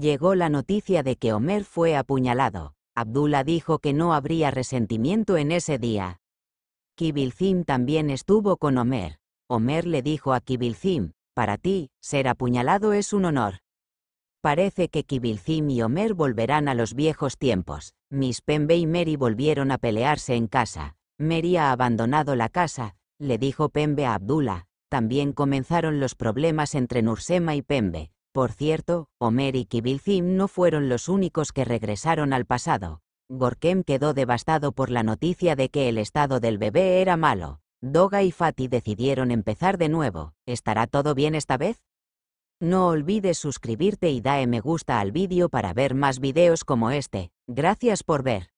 Llegó la noticia de que Omer fue apuñalado. Abdullah dijo que no habría resentimiento en ese día. Kibilzim también estuvo con Omer. Omer le dijo a Kibilzim, para ti, ser apuñalado es un honor. Parece que Kibilzim y Omer volverán a los viejos tiempos. Miss Pembe y Mary volvieron a pelearse en casa. Mary ha abandonado la casa, le dijo Pembe a Abdullah. También comenzaron los problemas entre Nursema y Pembe. Por cierto, Homer y Kibilzim no fueron los únicos que regresaron al pasado. Gorkem quedó devastado por la noticia de que el estado del bebé era malo. Doga y Fati decidieron empezar de nuevo. ¿Estará todo bien esta vez? No olvides suscribirte y dae me gusta al vídeo para ver más vídeos como este. Gracias por ver.